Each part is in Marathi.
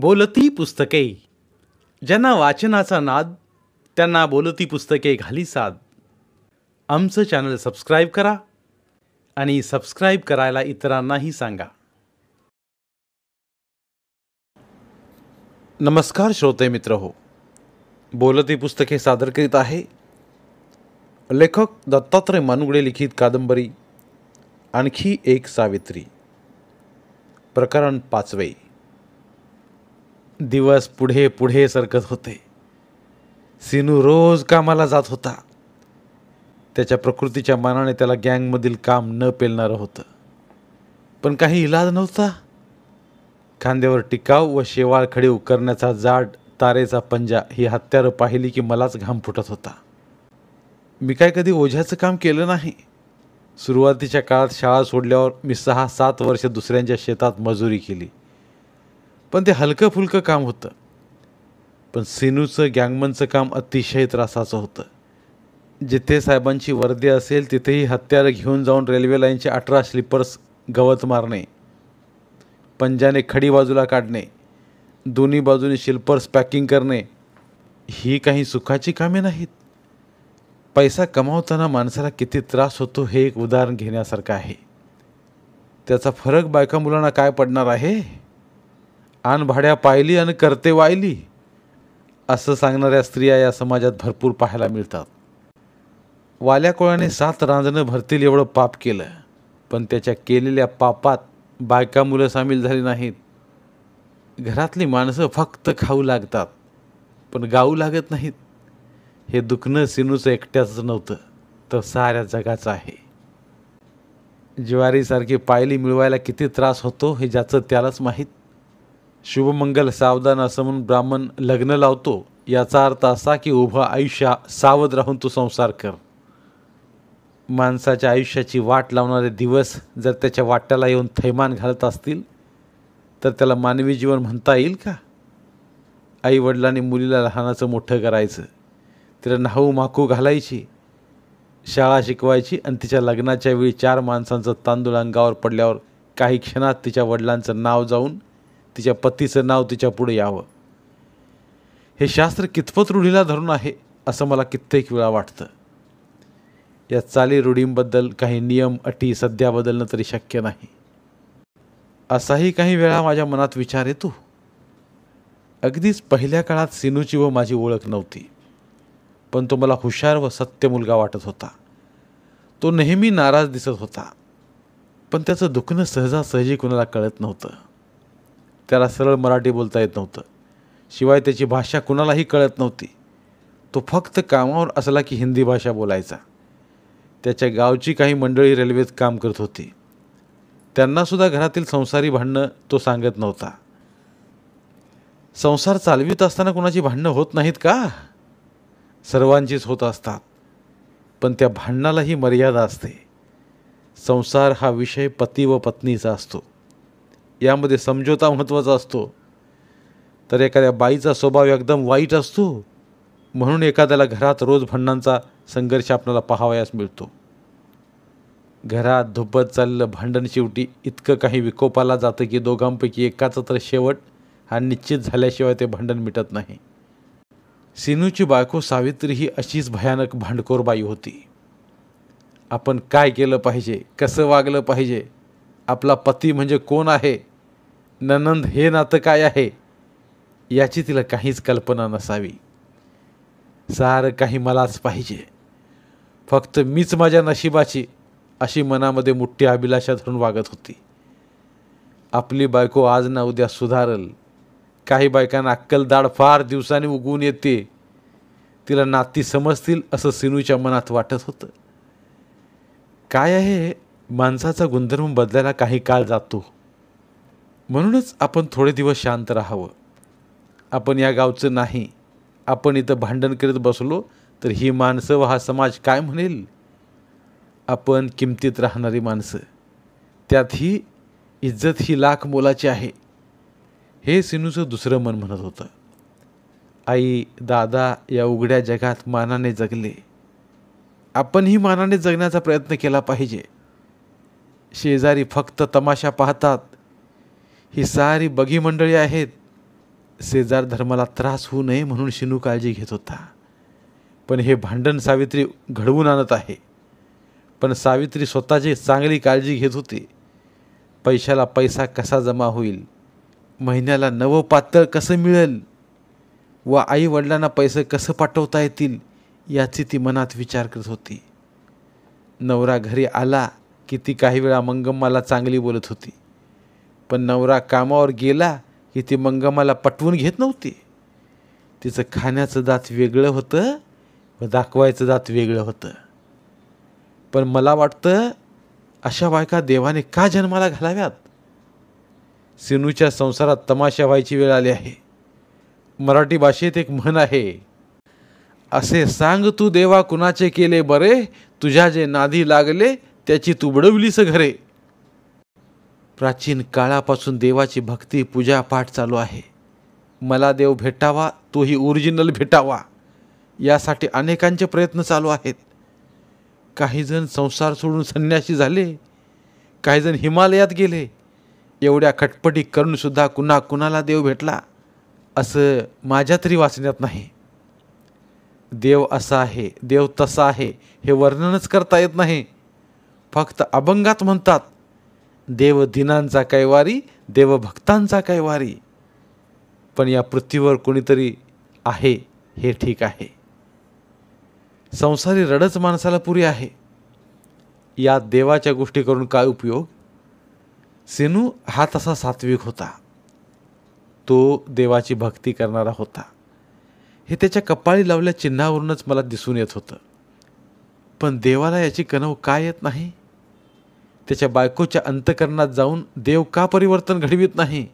बोलती पुस्तके ज्यांना वाचनाचा नाद त्यांना बोलती पुस्तके घाली साद आमचं चॅनल सबस्क्राईब करा आणि सबस्क्राईब करायला इतरांनाही सांगा नमस्कार श्रोते मित्र हो बोलती पुस्तके सादर करीत आहे लेखक दत्तात्रय मानुगडे लिखित कादंबरी आणखी एक सावित्री प्रकरण पाचवे दिवस पुढे पुढे सरकत होते सिनू रोज कामाला जात होता त्याच्या प्रकृतीच्या मानाने त्याला गँगमधील काम न पेलणारं होतं पण काही इलाज नव्हता खांद्यावर टिकाव व शेवाळ खडीव करण्याचा जाड तारेचा पंजा ही हत्यारं पाहिली की मलाच घाम फुटत होता मी काय कधी ओझ्याचं काम केलं नाही सुरुवातीच्या काळात शाळा सोडल्यावर मी सहा सात वर्ष दुसऱ्यांच्या शेतात मजुरी केली पण ते हलकं फुलकं काम होतं पण सेनूचं गँगमनचं काम अतिशय त्रासाचं होतं जिथे साहेबांची वर्दी असेल तिथेही हत्यारं घेऊन जाऊन रेल्वे लाईनचे अठरा स्लीपर्स गवत मारणे पंजाने खडी बाजूला काढणे दोन्ही बाजूने शिल्पर्स पॅकिंग करणे ही काही सुखाची कामे नाहीत पैसा कमावताना माणसाला किती त्रास होतो हे एक उदाहरण घेण्यासारखं आहे त्याचा फरक बायका मुलांना काय पडणार आहे भाड्या पाहिली आणि करते वायली असं सांगणाऱ्या स्त्रिया या समाजात भरपूर पाहायला मिळतात वाल्या कोळ्याने सात रांजणं भरतील एवढं पाप केलं पण त्याच्या केलेल्या पापात बायका मुलं सामील झाली नाहीत घरातली माणसं फक्त खाऊ लागतात पण गाऊ लागत नाहीत हे दुखणं सिनूचं एकट्याचं नव्हतं तर साऱ्या जगाचं आहे ज्वारीसारखी पायली मिळवायला किती त्रास होतो हे ज्याचं त्यालाच माहीत शुभमंगल सावधान असं म्हणून ब्राह्मण लग्न लावतो याचा अर्थ असा की उभं आयुष्या सावध राहून तो संसार कर माणसाच्या आयुष्याची वाट लावणारे दिवस जर त्याच्या वाट्याला येऊन थैमान घालत असतील तर त्याला मानवी जीवन म्हणता येईल का वडिलांनी मुलीला लहानाचं मोठं करायचं तिला नाहू माकू घालायची शाळा शिकवायची आणि तिच्या लग्नाच्या वेळी चार माणसांचं तांदूळ अंगावर पडल्यावर काही क्षणात तिच्या वडिलांचं नाव जाऊन तिच्या पतीचं नाव तिच्या पुढे यावं हे शास्त्र कितपत रूढीला धरून आहे असं मला कित्येक वेळा वाटतं या चाली रूढींबद्दल काही नियम अटी सध्या बदलणं तरी शक्य नाही असाही काही वेळा माझ्या मनात विचार येतो अगदीच पहिल्या काळात सिनूची व माझी ओळख नव्हती पण तो मला हुशार व सत्य मुलगा वाटत होता तो नेहमी नाराज दिसत होता पण त्याचं दुखणं सहजासहजी कुणाला कळत नव्हतं त्याला सरळ मराठी बोलता येत नव्हतं शिवाय त्याची भाषा कुणालाही कळत नव्हती तो फक्त कामावर असला की हिंदी भाषा बोलायचा त्याच्या गावची काही मंडळी रेल्वेत काम करत होती त्यांनासुद्धा घरातील संसारी भांडणं तो सांगत नव्हता संसार चालवित असताना कुणाची भांडणं होत नाहीत का सर्वांचीच होत असतात पण त्या भांडणालाही मर्यादा असते संसार हा विषय पती व पत्नीचा असतो यामध्ये समझोता महत्त्वाचा असतो तर एखाद्या बाईचा स्वभाव एकदम वाईट असतो म्हणून एखाद्याला घरात रोज भांडणांचा संघर्ष आपल्याला पाहावयास मिळतो घरात धुपत चाललं भांडण शेवटी इतकं काही विकोपाला जातं की दोघांपैकी एकाचा तर शेवट हा निश्चित झाल्याशिवाय ते भांडण मिटत नाही सिनूची बायको सावित्री ही अशीच भयानक भांडखोर बाई होती आपण काय केलं पाहिजे कसं वागलं पाहिजे आपला पती म्हणजे कोण आहे ननंद हे नातं काय आहे याची तिला काहीच कल्पना नसावी सारं काही मलाच पाहिजे फक्त मीच माझ्या नशिबाची अशी मनामध्ये मुठ्ठी अभिलाषा धरून वागत होती आपली बायको आज ना उद्या सुधारल काही बायकांना अक्कलदाड फार दिवसाने उगवून येते तिला नाती समजतील असं सिनूच्या मनात वाटत होतं काय आहे माणसाचा गुणधर्म बदलायला काही काळ जातो म्हणूनच आपण थोडे दिवस शांत राहावं आपण या गावचं नाही आपण इथं भांडण करीत बसलो तर ही माणसं व हा समाज काय म्हणेल आपण किमतीत राहणारी माणसं त्यात ही इज्जत ही लाख मोलाची आहे हे सिनूचं दुसरं मन म्हणत होतं आई दादा या उघड्या जगात मानाने जगले आपणही मानाने जगण्याचा प्रयत्न केला पाहिजे शेजारी फक्त तमाशा पाहतात ही सारी बगी मंडळी आहेत शेजार धर्माला त्रास होऊ नये म्हणून शिनू काळजी घेत होता पण हे भांडण सावित्री घडवून आणत आहे पण सावित्री स्वतःची चांगली काळजी घेत होती पैशाला पैसा कसा जमा होईल महिन्याला नवं पातळ कसं मिळेल व आईवडिलांना पैसे कसं पाठवता येतील याची ती मनात विचार करत होती नवरा घरी आला की ती काही वेळा मंगम्माला चांगली बोलत होती पण नवरा कामावर गेला की ती मंगम्माला पटवून घेत नव्हती तिचं खाण्याचं दात वेगळं होतं व दाखवायचं दात वेगळं होतं पण मला वाटतं अशा बायका देवाने का जन्माला घालाव्यात सिनूच्या संसारात तमाशा व्हायची वेळ आली आहे मराठी भाषेत एक म्हण आहे असे सांग तू देवा कुणाचे केले बरे तुझ्या जे नादी लागले त्याची तुबडवलीस घरे प्राचीन काळापासून देवाची भक्ती पूजा पाठ चालू आहे मला देव भेटावा तोही ओरिजिनल भेटावा यासाठी अनेकांचे प्रयत्न चालू आहेत काहीजण संसार सोडून संन्यासी झाले काहीजण हिमालयात गेले एवढ्या खटपटी करूनसुद्धा कुणा कुणाला देव भेटला असं माझ्या तरी वाचण्यात नाही देव असा आहे देव तसा आहे हे वर्णनच करता येत नाही फक्त अभंगात म्हणतात देव दिनांचा कैवारी देवभक्तांचा कैवारी पण या पृथ्वीवर कोणीतरी आहे हे ठीक आहे संसारी रडच माणसाला पुरी आहे या देवाच्या गोष्टी करून काय उपयोग सिनू हा तसा सात्विक होता तो देवाची भक्ती करणारा होता हे त्याच्या कपाळी लावल्या चिन्हावरूनच मला दिसून येत होतं पण देवाला याची कणव काय येत नाही त्याच्या बायकोच्या अंतकरणात जाऊन देव का परिवर्तन घडवित नाही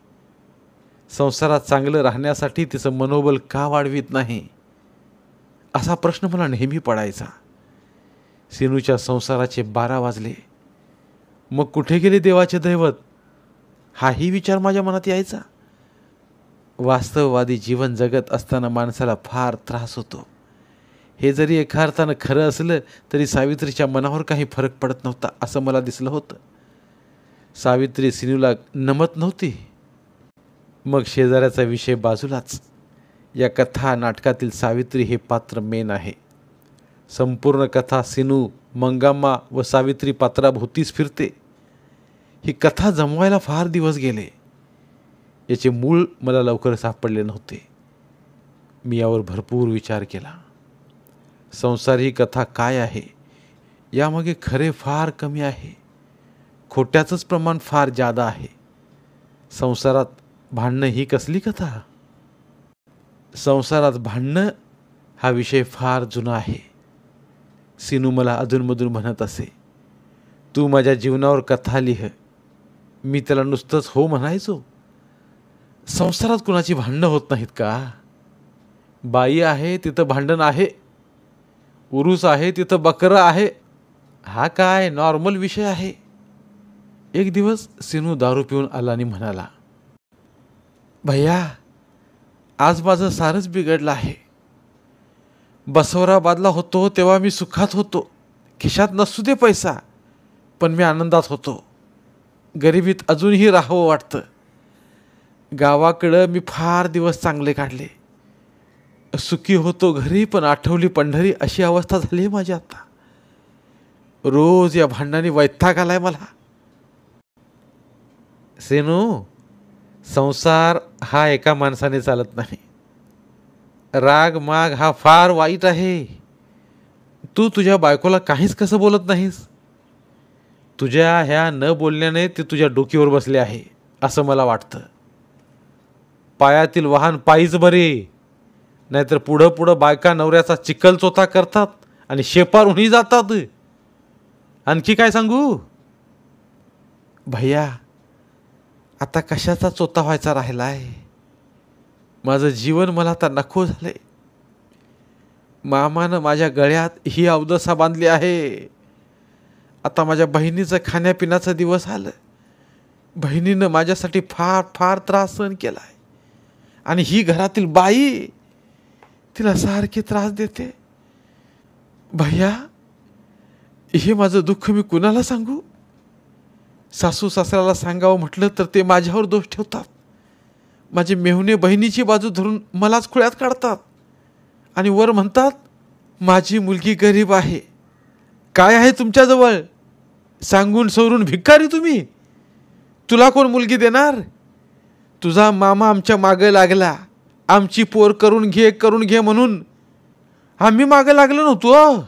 संसारात चांगलं राहण्यासाठी तिचं मनोबल का वाढवित नाही असा प्रश्न मला नेहमी पडायचा सिनूच्या संसाराचे बारा वाजले मग कुठे गेले देवाचे दैवत हाही विचार माझ्या मनात यायचा वास्तववादी जीवन जगत असताना माणसाला फार त्रास होतो हे जरी एका अर्थानं खरं असलं तरी सावित्रीच्या मनावर काही फरक पडत नव्हता असं मला दिसलं होतं सावित्री सिनूला नमत नव्हती मग शेजाऱ्याचा विषय बाजूलाच या कथा नाटकातील सावित्री हे पात्र मेन आहे संपूर्ण कथा सिनू मंगाम्मा व सावित्री पात्राभोवतीच फिरते ही कथा जमवायला फार दिवस गेले याचे मूळ मला लवकर सापडले नव्हते मी यावर भरपूर विचार केला संसार ही कथा काय आहे यामागे खरे फार कमी आहे खोट्याचंच प्रमाण फार जादा आहे संसारात भांडणं ही कसली कथा संसारात भांडणं हा विषय फार जुना आहे सिनू मला अधूनमधून म्हणत असे तू माझ्या जीवनावर कथा लिह मी त्याला नुसतंच हो म्हणायचो संसारात कुणाची भांडणं होत नाहीत का बाई आहे तिथं भांडण आहे पुरुष आहे तिथं बकर आहे हा काय नॉर्मल विषय आहे एक दिवस सिनू दारू पिऊन आला आणि म्हणाला भैया आज माझं सारच बिघडलं आहे बसवराबादला होतो तेव्हा मी सुखात होतो खिशात नसू दे पैसा पण मी आनंदात होतो गरिबीत अजूनही राहावं वाटतं गावाकडं मी फार दिवस चांगले काढले सुखी होतो घरी पण आठवली पंढरी अशी अवस्था झाली आहे माझी आता रोज या भांडणाने वैथाग आलाय मला सेनू संसार हा एका माणसाने चालत नाही राग माग हा फार वाईट आहे तू तुझ्या बायकोला काहीच कसं बोलत नाहीस तुझ्या ह्या न बोलण्याने ते तुझ्या डोकीवर बसले आहे असं मला वाटतं पायातील वाहन पायीच बरे नाहीतर पुढं पुढं बायका नवऱ्याचा चिकल चोथा करतात आणि शेपारूनही जातात आणखी काय सांगू भैया आता कशाचा चोथा व्हायचा राहिला आहे माझं जीवन मला आता नको झालंय मामानं माझ्या गळ्यात ही अवदसा बांधली आहे आता माझ्या बहिणीचं खाण्यापिण्याचा दिवस आलं बहिणीनं माझ्यासाठी फार फार त्रास सहन केला आहे आणि ही घरातील बाई तिला सारखे त्रास देते भैया हे माझं दुःख मी कुणाला सांगू सासू सासऱ्याला सांगावं म्हटलं तर ते माझ्यावर दोष ठेवतात माझे मेहुणे बहिणीची बाजू धरून मलाच खुळ्यात काढतात आणि वर म्हणतात माझी मुलगी गरीब आहे काय आहे तुमच्याजवळ सांगून सवरून भिकारी तुम्ही तुला कोण मुलगी देणार तुझा मामा आमच्या मागं लागला आमची पोर करून घे करून घे म्हणून आम्ही मागं लागलो नव्हतो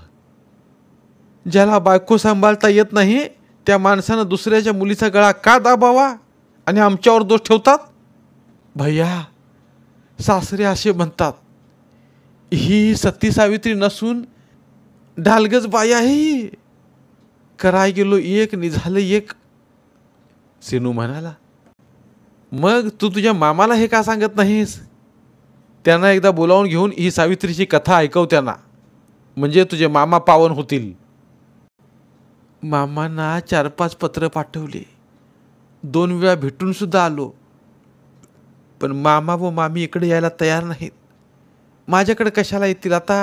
ज्याला बायको सांभाळता येत नाही त्या माणसानं दुसऱ्याच्या मुलीचा गळा का दाबावा आणि आमच्यावर दोष ठेवतात भैया सासरे असे म्हणतात ही सती सावित्री नसून ढालगज बाई आहे कराय गेलो एक निझालं एक सिनू म्हणाला मग तू तुझ्या मामाला हे का सांगत नाहीस त्यांना एकदा बोलावून घेऊन ही सावित्रीची कथा ऐकव त्यांना म्हणजे तुझे मामा पावन होतील मामांना चार पाच पत्र पाठवले दोन वेळा भेटूनसुद्धा आलो पण मामा व मामी इकडे यायला तयार नाहीत माझ्याकडे कशाला येतील आता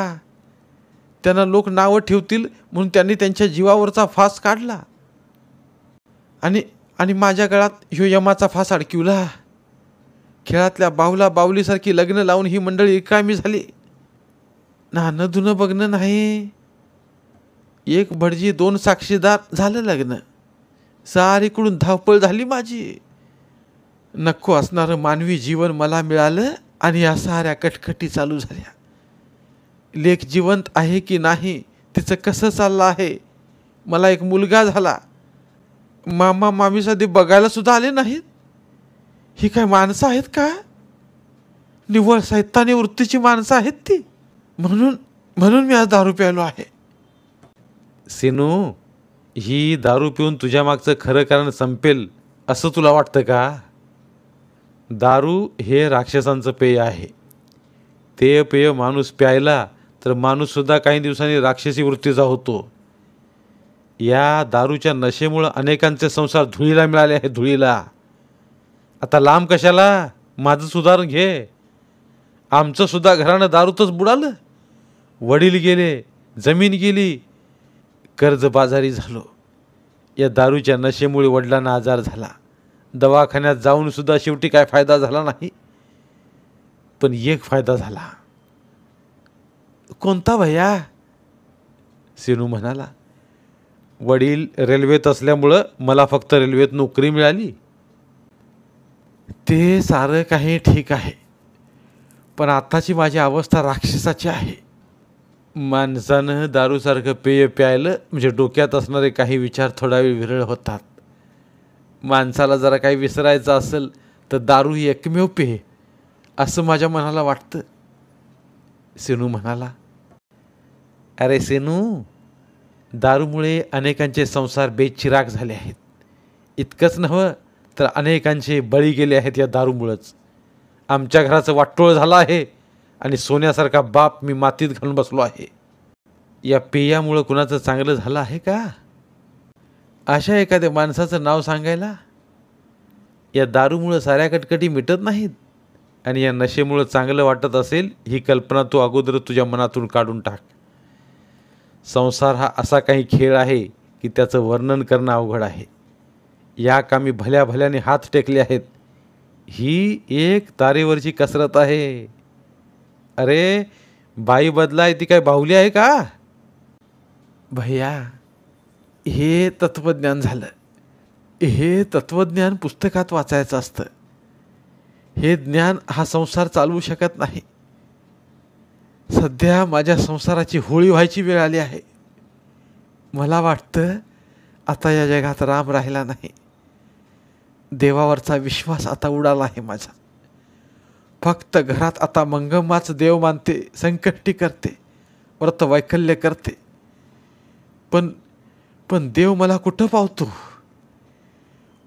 त्यांना लोक नावं ठेवतील म्हणून त्यांनी त्यांच्या जीवावरचा फास काढला आणि आणि माझ्या गळात ह्यो यमाचा फास अडकिवला खेळातल्या बाहुला बाहुलीसारखी लग्न लावून ही मंडळी रिकामी झाली न धुनं बघणं नाही एक भटजी दोन साक्षीदार झालं लग्न सारीकडून धावपळ झाली माझी नको असणारं मानवी जीवन मला मिळालं आणि या साऱ्या कटकटी चालू झाल्या लेख जिवंत आहे की नाही तिचं कसं चाललं आहे मला एक मुलगा झाला मामा मामीसाठी बघायला सुद्धा आले नाहीत ही काय माणसं आहेत का निव्वळ सैतानी वृत्तीची माणसं आहेत ती म्हणून म्हणून मी आज दारू प्यायलो आहे सिनू ही दारू पिऊन तुझ्या मागचं खरं कारण संपेल असं तुला वाटतं का दारू हे राक्षसांचं पेय आहे ते पेय माणूस प्यायला तर माणूससुद्धा काही दिवसांनी राक्षसी वृत्तीचा होतो या दारूच्या नशेमुळं अनेकांचे संसार धुळीला मिळाले आहे धुळीला आता लांब कशाला माझं सुधारण घे आमचं सुद्धा घरानं दारूतच बुडालं वडील गेले जमीन गेली कर्जबाजारी झालो या दारूच्या नशेमुळे वडिलांना आजार झाला दवाखान्यात जाऊनसुद्धा शेवटी काय फायदा झाला नाही पण एक फायदा झाला कोणता भैया सेनू म्हणाला वडील रेल्वेत असल्यामुळं मला फक्त रेल्वेत नोकरी मिळाली ते सारं काही ठीक आहे पण आत्ताची माझी अवस्था राक्षसाची आहे माणसानं दारूसारखं पेय प्यायलं म्हणजे डोक्यात असणारे काही विचार थोडा वेळ विरळ होतात माणसाला जरा काही विसरायचं असेल तर दारू ही एकमेव पेय असं माझ्या मनाला वाटतं सेनू म्हणाला अरे सेनू दारूमुळे अनेकांचे संसार बेचिराग झाले आहेत इतकंच नव्हं तर अनेकांचे बळी गेले आहेत या दारूमुळंच आमच्या घराचं वाटोळ झालं आहे आणि सोन्यासारखा बाप मी मातीत घालून बसलो आहे या पेयामुळं कुणाचं चांगलं झालं आहे का अशा एखाद्या माणसाचं नाव सांगायला या दारूमुळं साऱ्या कटकटी मिटत नाहीत आणि या नशेमुळं चांगलं वाटत असेल ही कल्पना तू अगोदर तुझ्या मनातून काढून टाक संसार हा असा काही खेळ आहे की त्याचं वर्णन करणं अवघड आहे या कामी भल्या भल्याने हात टेकले आहेत ही एक तारेवरची कसरत आहे अरे बाई बदलाय ती काय बाहुली आहे का भैया हे तत्वज्ञान झालं हे तत्वज्ञान पुस्तकात वाचायचं असतं हे ज्ञान हा संसार चालवू शकत नाही सध्या माझ्या संसाराची होळी व्हायची वेळ आली आहे मला वाटतं आता या जगात राम राहिला नाही देवावरचा विश्वास आता उडाला आहे माझा फक्त घरात आता मंगमाच देव मानते संकष्टी करते व्रत वैकल्य करते पण पण देव मला कुठं पावतो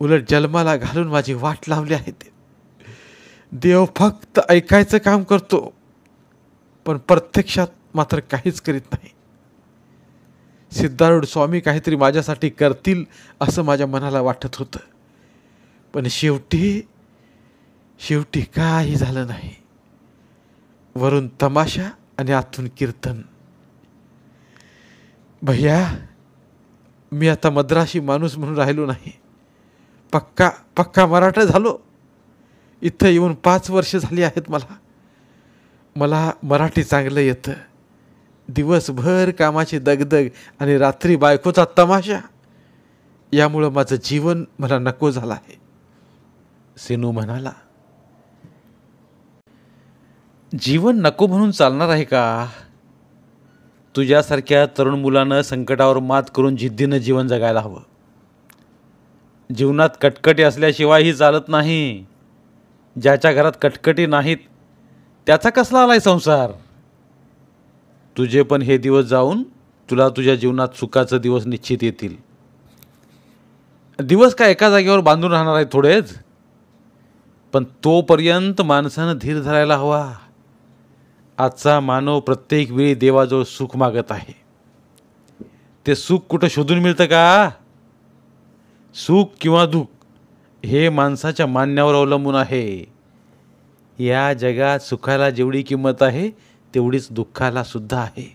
उलट जन्माला घालून माझी वाट लावली आहे ते देव फक्त ऐकायचं काम करतो पण प्रत्यक्षात मात्र काहीच करीत नाही सिद्धारूढ स्वामी काहीतरी माझ्यासाठी करतील असं माझ्या मनाला वाटत होतं पण शेवटी शेवटी काही झालं नाही वरून तमाशा आणि आतून कीर्तन भैया मी आता मद्राशी माणूस म्हणून राहिलो नाही पक्का पक्का मराठा झालो इथं येऊन पाच वर्ष झाली आहेत मला मला मराठी चांगलं येतं दिवसभर कामाची दगदग आणि रात्री बायकोचा तमाशा यामुळं माझं जीवन मला नको झालं आहे सिनू म्हणाला जीवन नको म्हणून चालणार आहे का तुझ्यासारख्या तरुण मुलानं संकटावर मात करून जिद्दीनं जीवन जगायला हवं जीवनात कटकटी असल्याशिवायही चालत नाही ज्याच्या घरात कटकटी नाहीत त्याचा कसला आलाय संसार तुझे पण हे दिवस जाऊन तुला तुझ्या जीवनात सुखाचं दिवस निश्चित येतील दिवस का एका जागेवर बांधून राहणार आहे थोडेच पण तोपर्यंत माणसानं धीर धरायला हवा आजचा मानव प्रत्येक वेळी देवाजवळ सुख मागत आहे ते सुख कुठं शोधून मिळतं का सुख किंवा दुःख हे माणसाच्या मान्यावर अवलंबून आहे या जगात सुखाला जेवढी किंमत आहे तेवढीच दुःखाला सुद्धा आहे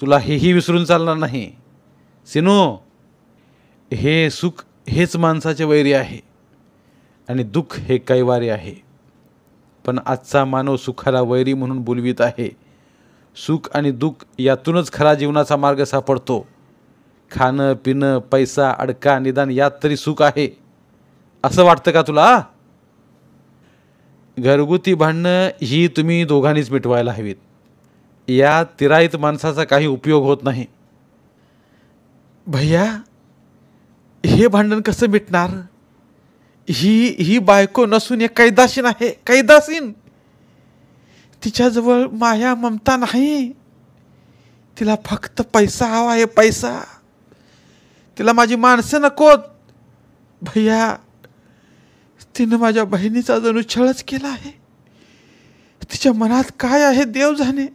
तुला हेही विसरून चालणार नाही सिनो हे सुख हेच माणसाचे वैरी आहे आणि दुःख हे कैवारे आहे पण आजचा मानव सुखाला वैरी म्हणून बोलवीत आहे सुख आणि दुःख यातूनच खरा जीवनाचा मार्ग सापडतो खाणं पिणं पैसा अडका निदान यात तरी सुख आहे असं वाटतं का तुला घरगुती भांडणं ही तुम्ही दोघांनीच मिटवायला हवीत या तिराईत माणसाचा काही उपयोग होत नाही भैया हे भांडण कसं मिटणार ही ही बायको नसून एक कैदासीन आहे कैदासीन तिच्याजवळ माया ममता नाही तिला फक्त पैसा हवा आहे पैसा तिला माझी माणसं नकोत भैया तिनं माझ्या बहिणीचा जणू छळच केला आहे तिच्या मनात काय आहे देव जाणे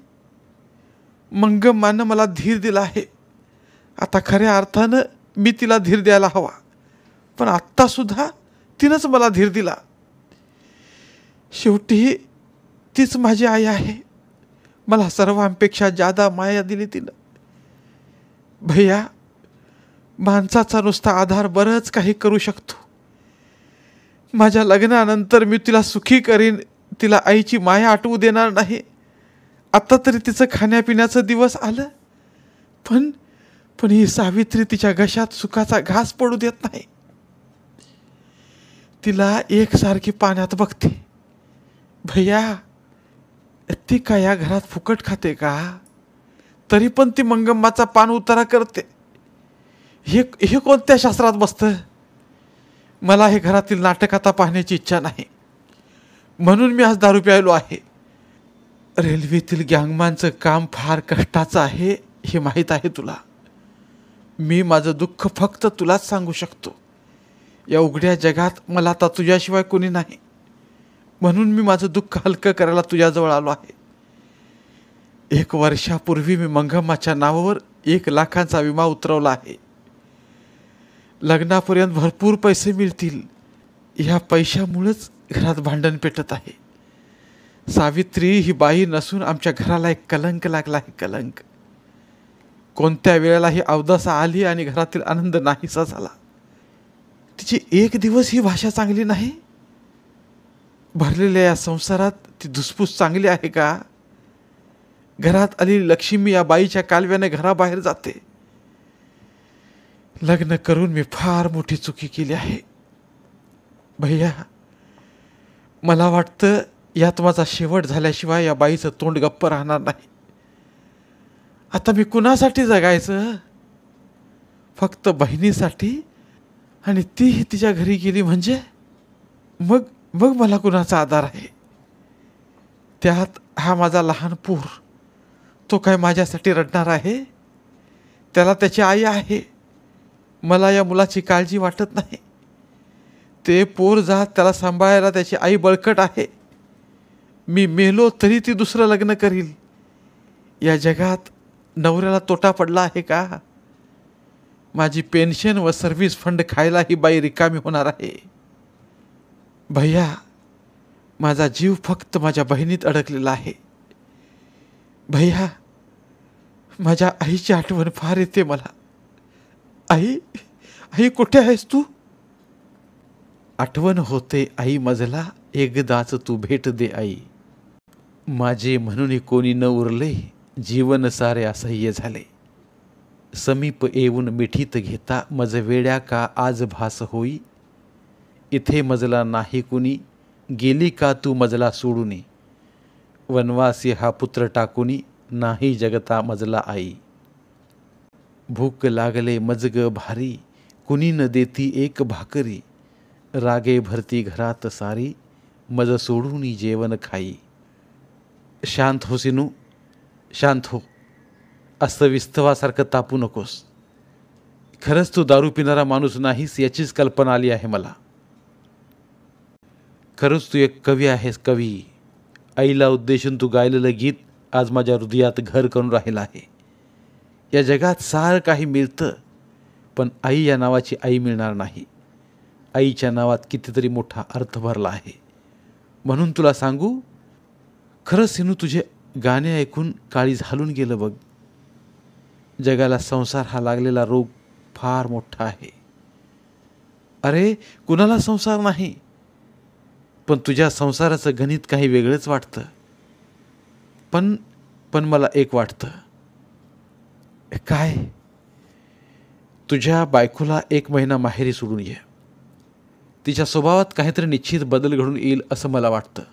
मंगम्मानं मला धीर दिला आहे आता खऱ्या अर्थानं मी तिला धीर द्यायला हवा पण आत्तासुद्धा तिनंच मला धीर दिला शेवटी तीच माझी आई आहे मला सर्वांपेक्षा जादा माया दिली तिनं भैया माणसाचा नुसता आधार बरंच काही करू शकतो माझ्या लग्नानंतर मी तिला सुखी करीन तिला आईची माया आठवू देणार नाही आत्ता तरी तिचं खाण्यापिण्याचं दिवस आलं पण पण ही सावित्री तिच्या घशात सुखाचा घास पडू देत नाही तिला एकसारखी पाण्यात बघते भैया ती का या घरात फुकट खाते का तरी पण ती मंगम्माचा पान उतारा करते हे हे कोणत्या शास्त्रात बसतं मला हे घरातील नाटक आता पाहण्याची इच्छा नाही म्हणून मी आज दारू प्यायलो आहे रेल्वेतील गँगमानचं काम फार कष्टाचं आहे हे माहीत आहे तुला मी माझं दुःख फक्त तुलाच सांगू शकतो या उघड्या जगात मला आता तुझ्याशिवाय कोणी नाही म्हणून मी माझं दुःख हलकं करायला तुझ्याजवळ आलो आहे एक वर्षापूर्वी मी मंगम्माच्या नावावर एक लाखांचा विमा उतरवला आहे लग्नापर्यंत भरपूर पैसे मिळतील ह्या पैशामुळंच घरात भांडण पेटत आहे सावित्री ही बाई नसून आमच्या घराला एक कलंक लागला आहे कलंक कोणत्या वेळेला ही अवदासा आली आणि घरातील आनंद नाहीसा झाला तिची एक दिवस ही भाषा चांगली नाही भरलेल्या या संसारात ती धुसफूस चांगली आहे का घरात आली लक्ष्मी या बाईच्या कालव्याने घराबाहेर जाते लग्न करून मी फार मोठी चुकी केली आहे भैया मला वाटतं यात माझा शेवट झाल्याशिवाय या बाईचं तोंड गप्प राहणार नाही आता मी कुणासाठी जगायचं फक्त बहिणीसाठी आणि तीही तिच्या घरी गेली म्हणजे मग मग मला कुणाचा आधार आहे त्यात हा माझा लहान पूर तो काय माझ्यासाठी रडणार आहे त्याला त्याची आई आहे मला या मुलाची काळजी वाटत नाही ते पोर जात त्याला सांभाळायला त्याची आई बळकट आहे मी मेलो तरी ती दुसरं लग्न करील या जगात नवऱ्याला तोटा पडला आहे का माझी पेन्शन व सर्व्हिस फंड खायला ही बाई रिकामी होणार आहे भैया माझा जीव फक्त माझ्या बहिणीत अडकलेला आहे भैया माझ्या आईची आठवण फार येते मला आई आई कुठे आहेस तू आठवण होते आई मजला एकदाच तू भेट दे आई माझे म्हणून कोणी न उरले जीवन सारे असह्य झाले समीप येऊन मिठीत घेता मज वेड्या का आज भास होई इथे मजला नाही कुणी गेली का तू मजला सोडूनी वनवासी हा पुत्र टाकूनी नाही जगता मजला आई भूक लागले मजग भारी कुणी न देती एक भाकरी रागे भरती घरात सारी मज सोडूनी जेवण खाई शांत होसिनू शांत हो असं विस्तवासारखं तापू नकोस खरंच तू दारू पिणारा माणूस नाहीस याचीच कल्पना आली आहे मला खरंच तू एक कवी आहेस कवी आईला उद्देशून तू गायलेलं गीत आज माझ्या हृदयात घर करून राहिलं आहे या जगात सार काही मिळतं पण आई या नावाची आई मिळणार नाही आईच्या नावात कितीतरी मोठा अर्थ भरला आहे म्हणून तुला सांगू खरंच सिनू तुझे गाणे ऐकून काळी झालून गेलं बघ जगाला संसार हा लागलेला रोग फार मोठा आहे अरे कुणाला संसार नाही पण तुझ्या संसाराचं गणित काही वेगळंच वाटतं पण पण मला एक वाटतं काय तुझ्या बायकोला एक महिना माहेरी सोडून ये तिच्या स्वभावात काहीतरी निश्चित बदल घडून येईल असं मला वाटतं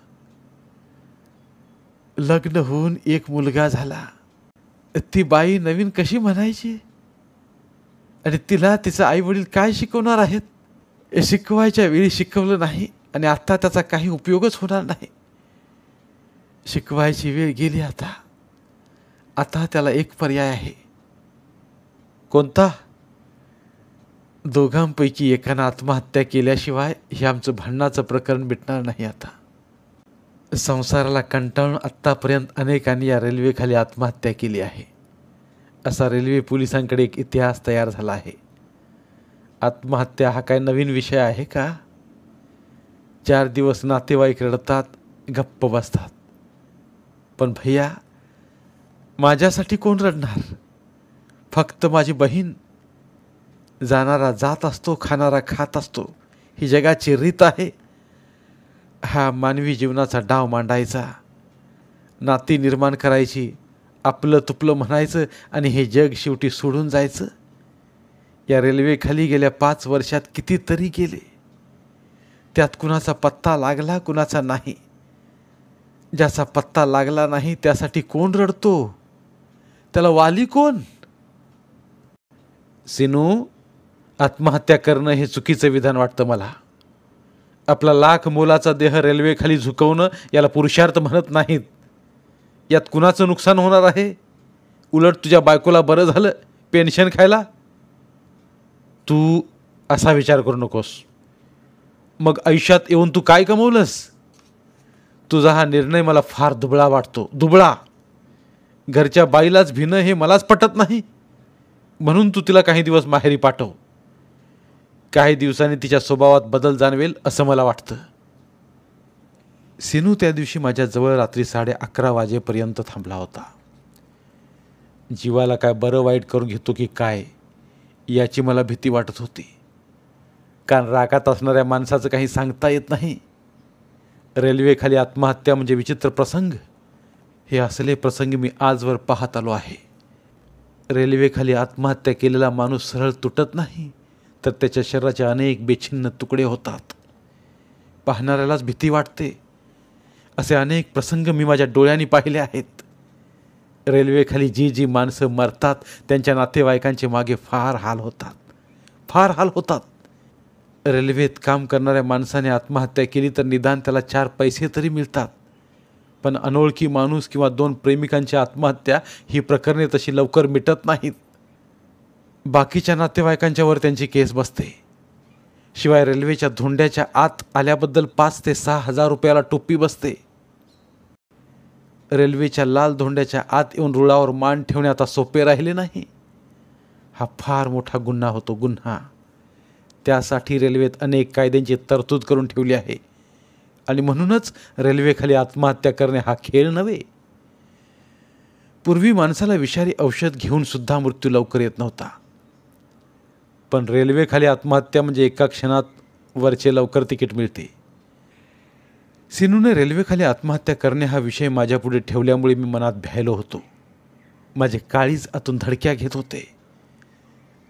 लग्न होऊन एक मुलगा झाला ती बाई नवीन कशी म्हणायची आणि तिला तिचा आई वडील काय शिकवणार आहेत हे शिकवायच्या वेळी शिकवलं नाही आणि आत्ता त्याचा काही उपयोगच होणार नाही शिकवायची वेळ गेली आता आता त्याला एक पर्याय आहे कोणता दोघांपैकी एकानं आत्महत्या केल्याशिवाय हे आमचं भांडणाचं प्रकरण मिटणार नाही आता संसाराला कंटाळून आत्तापर्यंत अनेकांनी या रेल्वेखाली आत्महत्या केली आहे असा रेल्वे पोलिसांकडे एक इतिहास तयार झाला आहे आत्महत्या हा काय नवीन विषय आहे का चार दिवस नातेवाईक रडतात गप्प बसतात पण भैया माझ्यासाठी कोण रडणार फक्त माझी बहीण जाणारा जात असतो खाणारा खात असतो ही जगाची रीत आहे हा मानवी जीवनाचा डाव मांडायचा नाती निर्माण करायची आपलं तुपलं म्हणायचं आणि हे जग शेवटी सोडून जायचं या रेल्वेखाली गेल्या पाच वर्षात कितीतरी गेले त्यात कुणाचा पत्ता लागला कुणाचा नाही ज्याचा पत्ता लागला नाही त्यासाठी कोण रडतो त्याला वाली कोण सिनू आत्महत्या करणं हे चुकीचं विधान वाटतं मला आपला लाख मोलाचा देह रेल्वेखाली झुकवणं याला पुरुषार्थ म्हणत नाहीत यात कुणाचं नुकसान होणार आहे उलट तुझ्या बायकोला बरं झालं पेन्शन खायला तू असा विचार करू नकोस मग आयुष्यात येऊन तू काय कमवलंस तुझा हा निर्णय मला फार दुबळा वाटतो दुबळा घरच्या बाईलाच भिणं हे मलाच पटत नाही म्हणून तू तिला काही दिवस माहेरी पाठव काही दिवसांनी तिच्या स्वभावात बदल जाणवेल असं मला वाटतं सिनू त्या दिवशी माझ्याजवळ रात्री साडे अकरा वाजेपर्यंत थांबला होता जीवाला काय बरं वाईट करून घेतो की काय याची मला भीती वाटत होती कारण रागात असणाऱ्या माणसाचं काही सांगता येत नाही रेल्वेखाली आत्महत्या म्हणजे विचित्र प्रसंग हे असले प्रसंग मी आजवर पाहत आलो आहे रेल्वेखाली आत्महत्या केलेला माणूस सरळ तुटत नाही तर त्याच्या शरीराचे अनेक बेछिन्न तुकडे होतात पाहणाऱ्यालाच भीती वाटते असे अनेक प्रसंग मी माझ्या डोळ्यांनी पाहिले आहेत रेल्वेखाली जी जी माणसं मरतात त्यांच्या नातेवाईकांचे मागे फार हाल होतात फार हाल होतात रेल्वेत काम करणाऱ्या माणसाने आत्महत्या केली तर निदान त्याला चार पैसे तरी मिळतात पण अनोळखी माणूस किंवा दोन प्रेमिकांची आत्महत्या ही प्रकरणे तशी लवकर मिटत नाहीत बाकीच्या नातेवाईकांच्यावर त्यांची केस बसते शिवाय रेल्वेच्या धोंड्याच्या आत आल्याबद्दल पाच ते सहा हजार रुपयाला टोपी बसते रेल्वेच्या लाल धोंड्याच्या आत येऊन रुळावर मान ठेवणे आता सोपे राहिले नाही हा फार मोठा गुन्हा होतो गुन्हा त्यासाठी रेल्वेत अनेक कायद्यांची तरतूद करून ठेवली आहे आणि म्हणूनच रेल्वेखाली आत्महत्या करणे हा खेळ नव्हे पूर्वी माणसाला विषारी औषध घेऊन सुद्धा मृत्यू लवकर येत नव्हता पण रेल्वेखाली आत्महत्या म्हणजे एका क्षणात वरचे लवकर तिकीट मिळते सिनूने रेल्वेखाली आत्महत्या करणे हा विषय माझ्यापुढे ठेवल्यामुळे मी मनात भ्यायलो होतो माझे काळीच आतून धडक्या घेत होते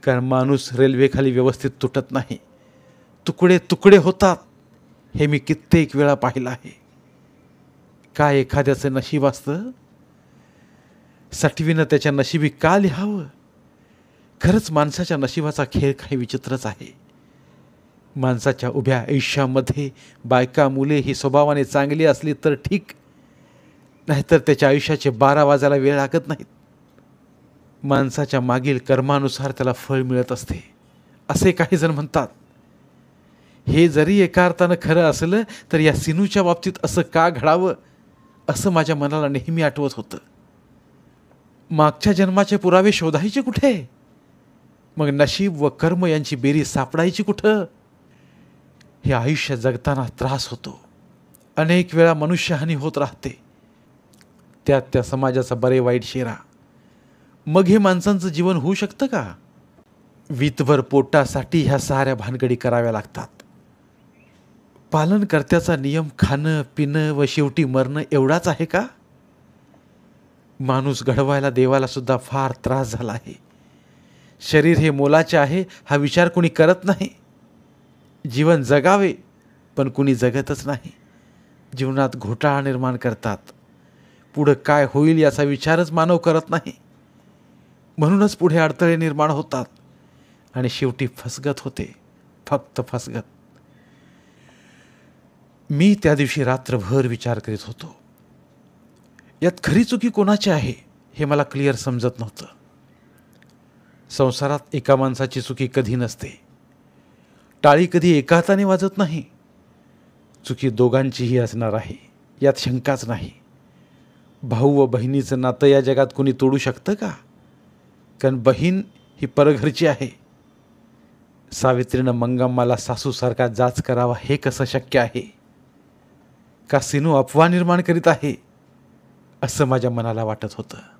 कारण माणूस रेल्वेखाली व्यवस्थित तुटत नाही तुकडे तुकडे होतात हे मी कित्येक वेळा पाहिलं आहे काय एखाद्याचं नशीब असतं सटवीनं त्याच्या नशिबी का लिहावं खरंच माणसाच्या नशिबाचा खेळ काही विचित्रच आहे माणसाच्या उभ्या आयुष्यामध्ये बायका मुले ही स्वभावाने चांगली असली तर ठीक नाहीतर त्याच्या आयुष्याचे बारा वाजायला वेळ लागत नाहीत माणसाच्या मागील कर्मानुसार त्याला फळ मिळत असते असे काही जण म्हणतात हे जरी एका अर्थानं खरं असलं तर या सिनूच्या बाबतीत असं का घडावं असं माझ्या मनाला नेहमी आठवत होतं मागच्या जन्माचे पुरावे शोधायचे कुठे मग नशीब व कर्म यांची बेरी सापडायची कुठं हे आयुष्य जगताना त्रास होतो अनेक वेळा मनुष्यहानी होत राहते त्यात त्या समाजाचा बरे वाईट शेरा मग हे माणसांचं जीवन होऊ शकतं का वीतभर पोटासाठी ह्या साऱ्या भानगडी कराव्या लागतात पालनकर्त्याचा नियम खाणं पिणं व शेवटी मरणं एवढाच आहे का माणूस घडवायला देवाला सुद्धा फार त्रास झाला आहे शरीर हे मोलाचे आहे हा विचार कुणी करत नाही जीवन जगावे पण कुणी जगतच नाही जीवनात घोटाळा निर्माण करतात पुढं काय होईल याचा विचारच मानव करत नाही म्हणूनच पुढे अडथळे निर्माण होतात आणि शेवटी फसगत होते फक्त फसगत मी त्या दिवशी रात्रभर विचार करीत होतो यात खरी चुकी कोणाची आहे हे मला क्लिअर समजत नव्हतं संसारात एका माणसाची चुकी कधी नसते टाळी कधी एका हाताने वाजत नाही चुकी दोघांचीही असणार आहे यात शंकाच नाही भाऊ व बहिणीचं नातं या जगात कोणी तोडू शकतं का कारण बहीण ही परघरची आहे सावित्रीनं मंगम्माला सासूसारखा जाच करावा हे कसं शक्य आहे का सिनू अफवा निर्माण करीत आहे असं माझ्या मनाला वाटत होतं